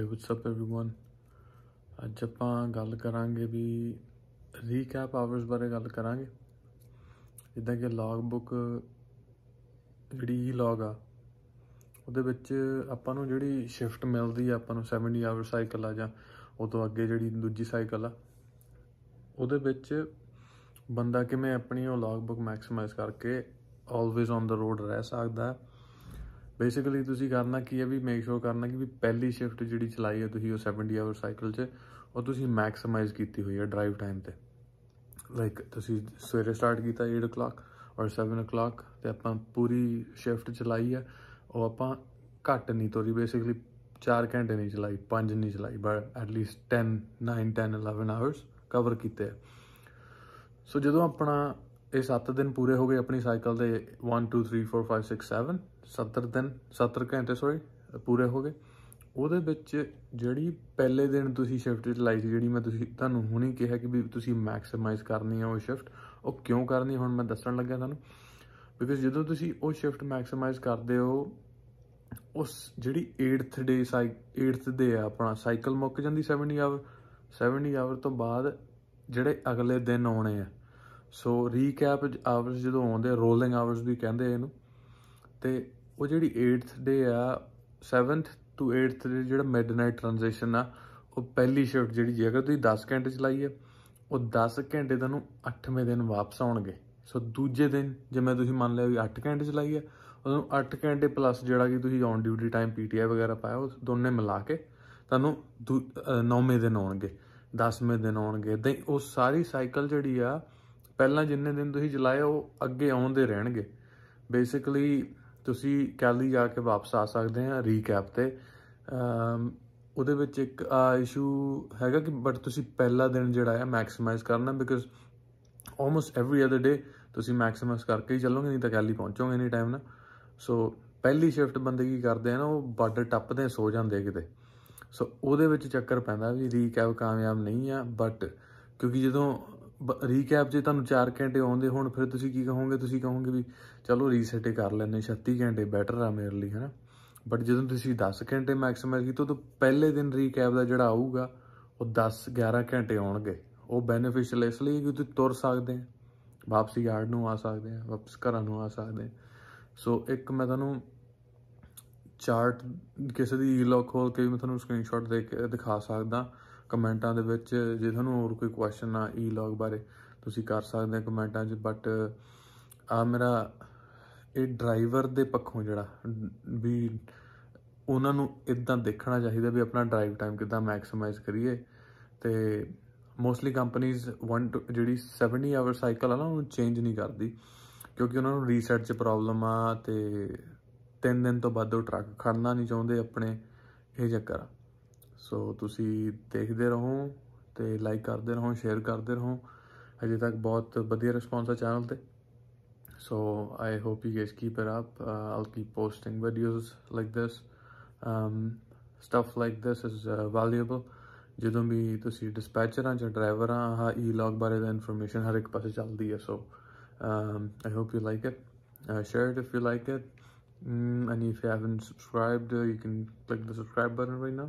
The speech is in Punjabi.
ਹਾਈ ਵਾਟਸ ਅਪ एवरीवन ਅੱਜ ਆਪਾਂ ਗੱਲ ਕਰਾਂਗੇ ਵੀ ਰੀਕੈਪ ਆਵਰਸ ਬਾਰੇ ਗੱਲ ਕਰਾਂਗੇ ਜਿੱਦਾਂ ਕਿ ਲੌਗ ਬੁੱਕ ਜਿਹੜੀ ਈ ਲੌਗ ਆ ਉਹਦੇ ਵਿੱਚ ਆਪਾਂ ਨੂੰ ਜਿਹੜੀ ਸ਼ਿਫਟ ਮਿਲਦੀ ਆ ਆਪਾਂ ਨੂੰ 70 ਆਵਰ ਸਾਈਕਲ ਆ ਜਾਂ ਉਹ ਤੋਂ ਅੱਗੇ ਜਿਹੜੀ ਦੂਜੀ ਸਾਈਕਲ ਆ ਉਹਦੇ ਵਿੱਚ ਬੰਦਾ ਕਿਵੇਂ ਆਪਣੀ ਉਹ ਲੌਗ ਬੁੱਕ ਮੈਕਸਿਮਾਈਜ਼ ਕਰਕੇ ਆਲਵੇਜ਼ ਔਨ ਦਾ ਰੋਡ ਰਹਿ ਸਕਦਾ ਹੈ ਬੇਸਿਕਲੀ ਤੁਸੀਂ ਕਰਨਾ ਕੀ ਹੈ ਵੀ ਮੇਕ ਸ਼ੋਰ ਕਰਨਾ ਕਿ ਵੀ ਪਹਿਲੀ ਸ਼ਿਫਟ ਜਿਹੜੀ ਚਲਾਈ ਹੈ ਤੁਸੀਂ ਉਹ 70 ਆਵਰ ਸਾਈਕਲ 'ਚ ਉਹ ਤੁਸੀਂ ਮੈਕਸਿਮਾਈਜ਼ ਕੀਤੀ ਹੋਈ ਹੈ ਡਰਾਈਵ ਟਾਈਮ ਤੇ ਲਾਈਕ ਤੁਸੀਂ ਸਵੇਰੇ ਸਟਾਰਟ ਕੀਤਾ 8:00 ਔਰ 7:00 ਤੇ ਆਪਾਂ ਪੂਰੀ ਸ਼ਿਫਟ ਚਲਾਈ ਹੈ ਉਹ ਆਪਾਂ ਘੱਟ ਨਹੀਂ ਤੋਰੀ ਬੇਸਿਕਲੀ 4 ਘੰਟੇ ਨਹੀਂ ਚਲਾਈ 5 ਨਹੀਂ ਚਲਾਈ but at least 10 9 10 11 hours cover ਕੀਤੇ ਸੋ ਜਦੋਂ ਆਪਣਾ ਇਹ 7 ਦਿਨ ਪੂਰੇ ਹੋ ਗਏ ਆਪਣੀ ਸਾਈਕਲ ਦੇ 1 2 3 4 5 6 7 70 ਦਿਨ 70 ਘੰਟੇ ਸੌਰੀ ਪੂਰੇ ਹੋ ਗਏ ਉਹਦੇ ਵਿੱਚ ਜਿਹੜੀ ਪਹਿਲੇ ਦਿਨ ਤੁਸੀਂ ਸ਼ਿਫਟ ਲਾਈ ਸੀ ਜਿਹੜੀ ਮੈਂ ਤੁਸੀਂ ਤੁਹਾਨੂੰ ਹੁਣੇ ਕਿਹਾ ਕਿ ਵੀ ਤੁਸੀਂ ਮੈਕਸਿਮਾਈਜ਼ ਕਰਨੀ ਹੈ ਉਹ ਸ਼ਿਫਟ ਉਹ ਕਿਉਂ ਕਰਨੀ ਹੁਣ ਮੈਂ ਦੱਸਣ ਲੱਗਾ ਤੁਹਾਨੂੰ ਬਿਕਾਜ਼ ਜਦੋਂ ਤੁਸੀਂ ਉਹ ਸ਼ਿਫਟ ਮੈਕਸਿਮਾਈਜ਼ ਕਰਦੇ ਹੋ ਉਸ ਜਿਹੜੀ 8th ਡੇ ਸਾਈ 8th ਦੇ ਆ ਆਪਣਾ ਸਾਈਕਲ ਮੁੱਕ ਜਾਂਦੀ 70 ਆਵਰ 70 ਆਵਰ ਤੋਂ ਬਾਅਦ ਜਿਹੜੇ ਅਗਲੇ ਦਿਨ ਆਉਣੇ ਆ ਸੋ ਰੀਕੈਪ ਆਵਰਸ ਜਦੋਂ ਆਉਂਦੇ ਰੋਲਿੰਗ ਆਵਰਸ ਵੀ ਕਹਿੰਦੇ ਇਹਨੂੰ ਤੇ ਉਹ ਜਿਹੜੀ 8th ਡੇ ਆ 7th ਟੂ 8th ਦੇ ਜਿਹੜਾ ਮਿਡਨਾਈਟ ਟ੍ਰਾਂਜੀਸ਼ਨ ਆ ਉਹ ਪਹਿਲੀ ਸ਼ਿਫਟ ਜਿਹੜੀ ਜੇ ਅਗਰ ਤੁਸੀਂ 10 ਘੰਟੇ ਚਲਾਈ ਆ ਉਹ 10 ਘੰਟੇ ਤੁਹਾਨੂੰ 8ਵੇਂ ਦਿਨ ਵਾਪਸ ਆਉਣਗੇ ਸੋ ਦੂਜੇ ਦਿਨ ਜਿਵੇਂ ਤੁਸੀਂ ਮੰਨ ਲਿਆ ਵੀ 8 ਘੰਟੇ ਚਲਾਈ ਆ ਉਹਨੂੰ 8 ਘੰਟੇ ਪਲੱਸ ਜਿਹੜਾ ਕਿ ਤੁਸੀਂ ਔਨ ਡਿਊਟੀ ਟਾਈਮ ਪੀਟੀਆਈ ਵਗੈਰਾ ਪਾਇਆ ਉਹ ਦੋਨੇ ਮਿਲਾ ਕੇ ਤੁਹਾਨੂੰ 9ਵੇਂ ਦਿਨ ਆਉਣਗੇ 10ਵੇਂ ਦਿਨ ਆਉਣਗੇ ਤੇ ਉਹ ਸਾਰੀ ਸਾਈਕਲ ਜਿਹੜੀ ਆ ਪਹਿਲਾਂ ਜਿੰਨੇ ਦਿਨ ਤੁਸੀਂ ਜਲਾਏ ਉਹ ਅੱਗੇ ਆਉਂਦੇ ਰਹਿਣਗੇ ਬੇਸਿਕਲੀ ਤੁਸੀਂ ਕੈਲੀ ਜਾ ਕੇ ਵਾਪਸ ਆ ਸਕਦੇ ਆ ਰੀਕੈਪ ਤੇ ਉਹਦੇ ਵਿੱਚ ਇੱਕ ਇਸ਼ੂ ਹੈਗਾ ਕਿ ਬਟ ਤੁਸੀਂ ਪਹਿਲਾ ਦਿਨ ਜਿਹੜਾ ਹੈ ਮੈਕਸਿਮਾਈਜ਼ ਕਰਨਾ because almost every other day ਤੁਸੀਂ ਮੈਕਸਿਮਾਈਜ਼ ਕਰਕੇ ਹੀ ਚੱਲੋਗੇ ਨਹੀਂ ਤਾਂ ਕੈਲੀ ਪਹੁੰਚੋਗੇ ਨਹੀਂ ਟਾਈਮ ਨਾਲ ਸੋ ਪਹਿਲੀ ਸ਼ਿਫਟ ਬੰਦਗੀ ਕਰਦੇ ਆ ਨਾ ਉਹ ਬਾਰਡਰ ਟੱਪਦੇ ਸੋ ਜਾਂਦੇ ਕਿਤੇ ਸੋ ਉਹਦੇ ਵਿੱਚ ਚੱਕਰ ਪੈਂਦਾ ਵੀ ਰੀਕੈਪ ਕਾਮਯਾਬ ਨਹੀਂ ਆ ਬਟ ਕਿਉਂਕਿ ਜਦੋਂ ਰੀਕੈਪ ਜੇ ਤੁਹਾਨੂੰ 4 ਘੰਟੇ ਆਉਂਦੇ ਹੁਣ ਫਿਰ ਤੁਸੀਂ ਕੀ ਕਹੋਗੇ ਤੁਸੀਂ ਕਹੋਗੇ ਵੀ ਚਲੋ ਰੀਸੈਟ ਕਰ ਲੈਣੇ 36 ਘੰਟੇ ਬੈਟਰ ਆ ਮੇਰੇ ਲਈ ਹਨਾ ਬਟ ਜਦੋਂ ਤੁਸੀਂ 10 ਘੰਟੇ ਮੈਕਸਿਮਮ ਕੀਤਾ ਤਾਂ ਪਹਿਲੇ ਦਿਨ ਰੀਕੈਪ ਦਾ ਜਿਹੜਾ ਆਊਗਾ ਉਹ 10 11 ਘੰਟੇ ਆਉਣਗੇ ਉਹ ਬੈਨੀਫੀਸ਼ੀਅਲ ਇਸ ਲਈ ਕਿ ਤੁਸੀਂ ਤੁਰ ਸਕਦੇ ਆ ਵਾਪਸੀ ਯਾਰਡ ਨੂੰ ਆ ਸਕਦੇ ਆ ਵਾਪਸ ਘਰਾਂ ਨੂੰ ਆ ਸਕਦੇ ਸੋ ਇੱਕ ਮੈਂ ਤੁਹਾਨੂੰ ਚਾਰਟ ਕਿਸੇ ਦੀ ਈਲੌਗ ਖੋਲ ਕੇ ਵੀ ਮੈਂ ਤੁਹਾਨੂੰ ਸਕਰੀਨਸ਼ਾਟ ਦੇ ਕੇ ਦਿਖਾ ਸਕਦਾ ਕਮੈਂਟਾਂ ਦੇ ਵਿੱਚ ਜੇ ਤੁਹਾਨੂੰ ਹੋਰ ਕੋਈ ਕੁਐਸਚਨ ਆ ਈ ਲੌਗ ਬਾਰੇ ਤੁਸੀਂ ਕਰ ਸਕਦੇ ਹੋ ਕਮੈਂਟਾਂ 'ਚ ਬਟ ਆ ਮੇਰਾ ਇਹ ਡਰਾਈਵਰ ਦੇ ਪੱਖੋਂ ਜਿਹੜਾ ਵੀ ਉਹਨਾਂ ਨੂੰ ਇਦਾਂ ਦੇਖਣਾ ਚਾਹੀਦਾ ਵੀ ਆਪਣਾ ਡਰਾਈਵ ਟਾਈਮ ਕਿਦਾਂ ਮੈਕਸਿਮਾਈਜ਼ ਕਰੀਏ ਤੇ ਮੋਸਟਲੀ ਕੰਪਨੀਆਂ ਵਨ ਜਿਹੜੀ 70 ਆਵਰ ਸਾਈਕਲ ਆ ਨਾ ਉਹਨੂੰ ਚੇਂਜ ਨਹੀਂ ਕਰਦੀ ਕਿਉਂਕਿ ਉਹਨਾਂ ਨੂੰ ਰੀਸੈਟ 'ਚ ਪ੍ਰੋਬਲਮ ਆ ਤੇ 3 ਦਿਨ ਤੋਂ ਬਾਅਦ ਉਹ ਟਰੱਕ ਖੜਨਾ ਨਹੀਂ ਚਾਹੁੰਦੇ ਆਪਣੇ ਇਹ ਚੱਕਰ ਆ ਸੋ ਤੁਸੀਂ ਦੇਖਦੇ ਰਹੋ ਤੇ ਲਾਈਕ ਕਰਦੇ ਰਹੋ ਸ਼ੇਅਰ ਕਰਦੇ ਰਹੋ ਅਜੇ ਤੱਕ ਬਹੁਤ ਵਧੀਆ ਰਿਸਪੌਂਸ ਆ ਚੈਨਲ ਤੇ so I hope you guys keep it up all keep posting posting like like um stuff like like this is uh, ਜਦੋਂ ਵੀ ਤੁਸੀਂ ਡਿਸਪੈਚਰਾਂ ਜਾਂ ਡਰਾਈਵਰਾਂ ਆ ਈ-ਲੌਗ ਬਾਰੇ ਦਾ ਇਨਫੋਰਮੇਸ਼ਨ ਹਰ ਇੱਕ ਪਾਸੇ ਚੱਲਦੀ ਹੈ so um I hope you like it share it if you like it and if you haven't subscribed you can click the subscribe button right now